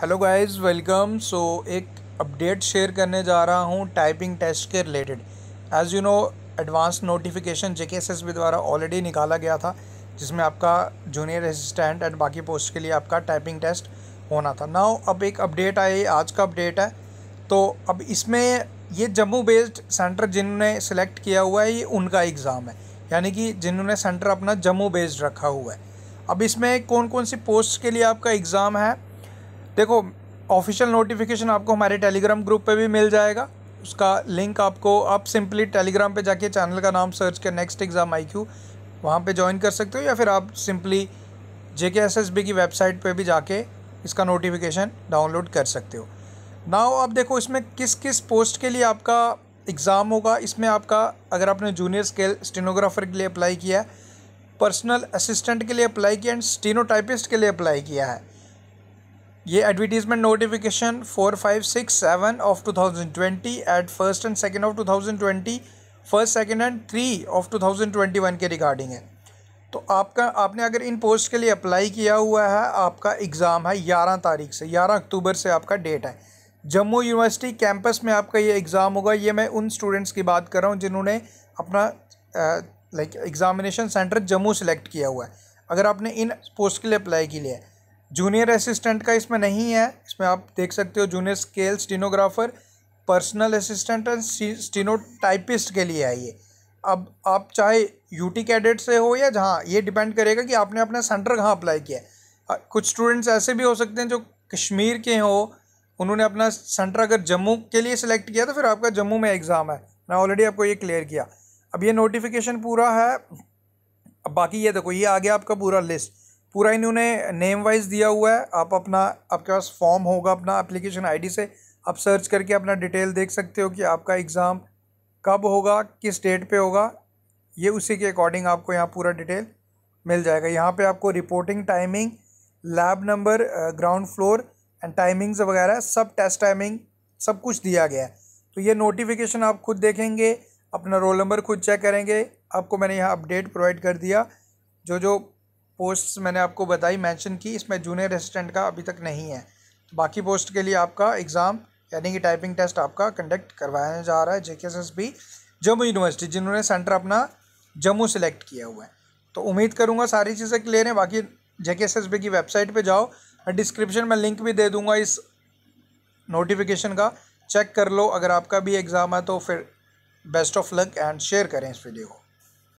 hello guys welcome so एक update share करने जा रहा हूँ टाइपिंग टेस्ट के related as you know advance notification J K S S B द्वारा ऑलरेडी निकाला गया था जिसमें आपका जूनियर असिस्टेंट एंड बाकी पोस्ट के लिए आपका टाइपिंग टेस्ट होना था नाउ अब एक अपडेट आई आज का अपडेट है तो अब इसमें ये जम्मू बेस्ड सेंटर जिन्होंने सेलेक्ट किया हुआ है ये उनका एग्ज़ाम है यानी कि जिन्होंने सेंटर अपना जम्मू बेस्ड रखा हुआ है अब इसमें कौन कौन सी पोस्ट के लिए आपका एग्ज़ाम है देखो ऑफिशियल नोटिफिकेशन आपको हमारे टेलीग्राम ग्रुप पे भी मिल जाएगा उसका लिंक आपको आप सिंपली टेलीग्राम पे जाके चैनल का नाम सर्च कर नेक्स्ट एग्ज़ाम आई क्यू वहाँ पर ज्वाइन कर सकते हो या फिर आप simply J K S S B की वेबसाइट पर भी जाके इसका नोटिफिकेशन डाउनलोड कर सकते हो नाउ आप देखो इसमें किस किस पोस्ट के लिए आपका एग्ज़ाम होगा इसमें आपका अगर आपने जूनियर स्केल स्टेनोग्राफर के लिए अप्लाई किया है पर्सनल असिस्टेंट के लिए अप्लाई किया एंड स्टेनोटाइपिस्ट के लिए अप्लाई किया है ये advertisement notification four five six seven of two thousand twenty eight first and second of two thousand twenty first second and three of two thousand twenty one के regarding है तो आपका आपने अगर इन पोस्ट के लिए अप्लाई किया हुआ है आपका एग्ज़ाम है ग्यारह तारीख से ग्यारह अक्टूबर से आपका डेट है जम्मू यूनिवर्सिटी कैंपस में आपका ये एग्ज़ाम होगा ये मैं उन स्टूडेंट्स की बात कर रहा हूँ जिन्होंने अपना like examination centre Jammu select किया हुआ है अगर आपने इन पोस्ट के लिए अप्लाई के लिए जूनियर असिस्टेंट का इसमें नहीं है इसमें आप देख सकते हो junior scale stenographer personal assistant and steno typist के लिए है ये अब आप चाहे यूटी कैडेट से हो या जहाँ ये डिपेंड करेगा कि आपने अपना सेंटर कहाँ अप्लाई किया है कुछ स्टूडेंट्स ऐसे भी हो सकते हैं जो कश्मीर के हो उन्होंने अपना सेंटर अगर जम्मू के लिए सिलेक्ट किया तो फिर आपका जम्मू में एग्ज़ाम है मैं ऑलरेडी आपको ये क्लियर किया अब ये नोटिफिकेशन पूरा है अब बाकी ये देखो ये आ गया आपका पूरा लिस्ट पूरा इन्होंने नेम वाइज दिया हुआ है आप अपना आपके पास फॉर्म होगा अपना एप्लीकेशन आईडी से आप सर्च करके अपना डिटेल देख सकते हो कि आपका एग्ज़ाम कब होगा किस डेट पे होगा ये उसी के अकॉर्डिंग आपको यहाँ पूरा डिटेल मिल जाएगा यहाँ पे आपको reporting timing lab number ground floor and timings वगैरह सब टेस्ट टाइमिंग सब कुछ दिया गया है तो ये नोटिफिकेशन आप खुद देखेंगे अपना रोल नंबर खुद चेक करेंगे आपको मैंने यहाँ अपडेट प्रोवाइड कर दिया जो जो पोस्ट मैंने आपको बताई मैंशन की इसमें जूनियर असिस्टेंट का अभी तक नहीं है बाकी पोस्ट के लिए आपका एग्ज़ाम यानी कि टाइपिंग टेस्ट आपका कंडक्ट करवाया जा रहा है जे जम्मू यूनिवर्सिटी जिन्होंने सेंटर अपना जम्मू सेलेक्ट किया हुआ है तो उम्मीद करूँगा सारी चीज़ें क्लियर हैं बाकी जे की वेबसाइट पर जाओ डिस्क्रिप्शन में लिंक भी दे दूँगा इस नोटिफिकेशन का चेक कर लो अगर आपका भी एग्ज़ाम है तो फिर best of luck and share करें इस वीडियो को